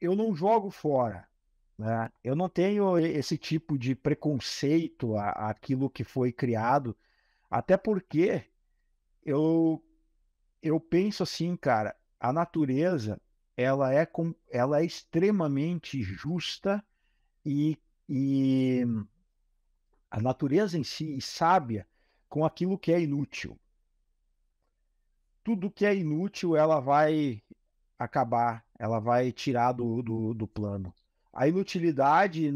eu não jogo fora. Né? Eu não tenho esse tipo de preconceito a, àquilo que foi criado, até porque eu, eu penso assim, cara, a natureza ela é, com, ela é extremamente justa e, e a natureza em si sábia com aquilo que é inútil. Tudo que é inútil ela vai acabar ela vai tirar do, do, do plano. A inutilidade,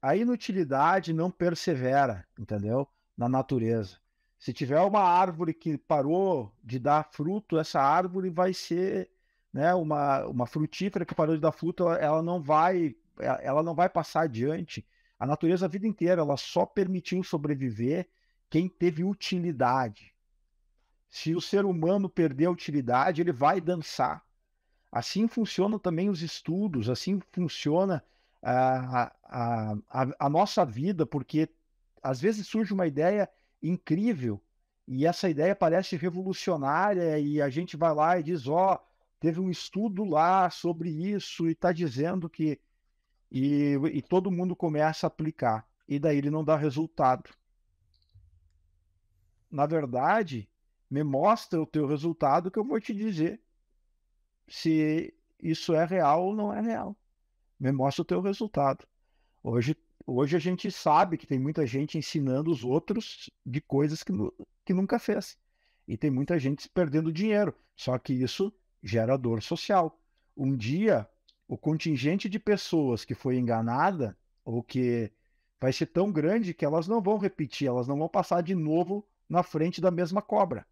a inutilidade não persevera, entendeu? Na natureza. Se tiver uma árvore que parou de dar fruto, essa árvore vai ser, né, uma, uma frutífera que parou de dar fruto, ela, ela não vai, ela não vai passar adiante. A natureza a vida inteira ela só permitiu sobreviver quem teve utilidade. Se o ser humano perder a utilidade, ele vai dançar. Assim funcionam também os estudos, assim funciona a, a, a, a nossa vida, porque às vezes surge uma ideia incrível e essa ideia parece revolucionária e a gente vai lá e diz, ó, oh, teve um estudo lá sobre isso e está dizendo que e, e, todo mundo começa a aplicar e daí ele não dá resultado. Na verdade, me mostra o teu resultado que eu vou te dizer se isso é real ou não é real. Me mostra o teu resultado. Hoje, hoje a gente sabe que tem muita gente ensinando os outros de coisas que, que nunca fez. E tem muita gente perdendo dinheiro. Só que isso gera dor social. Um dia, o contingente de pessoas que foi enganada ou que vai ser tão grande que elas não vão repetir, elas não vão passar de novo na frente da mesma cobra.